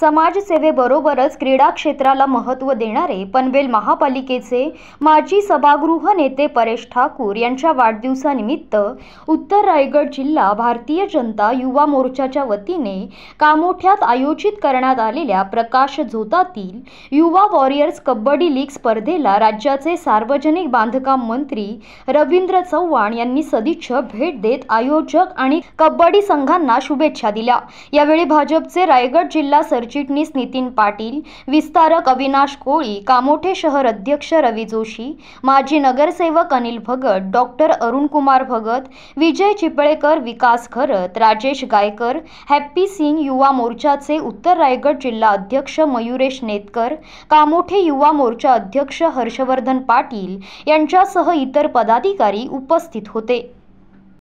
समाजसेवेबरोबरच क्रीडा क्षेत्राला महत्त्व देणारे पनवेल महापालिकेचे माजी सभागृह नेते परेश ठाकूर यांच्या वाढदिवसानिमित्त उत्तर रायगड जिल्हा भारतीय जनता युवा मोर्चाच्या वतीने कामोठ्यात आयोजित करण्यात आलेल्या प्रकाश झोतातील युवा वॉरियर्स कबड्डी लीग स्पर्धेला राज्याचे सार्वजनिक बांधकाम मंत्री रवींद्र चव्हाण यांनी सदिच्छ भेट देत आयोजक आणि कबड्डी संघांना शुभेच्छा दिल्या यावेळी भाजपचे रायगड जिल्हा सर सरचिटणीस नितीन पाटील विस्तारक अविनाश कोळी कामोठे शहर अध्यक्ष रवी जोशी माजी नगरसेवक अनिल भगत डॉक्टर अरुणकुमार भगत विजय चिपळेकर विकास खरत राजेश गायकर हॅप्पी सिंग युवा मोर्चाचे उत्तर रायगड जिल्हा अध्यक्ष मयुरेश नेतकर कामोठे युवा मोर्चा अध्यक्ष हर्षवर्धन पाटील यांच्यासह इतर पदाधिकारी उपस्थित होते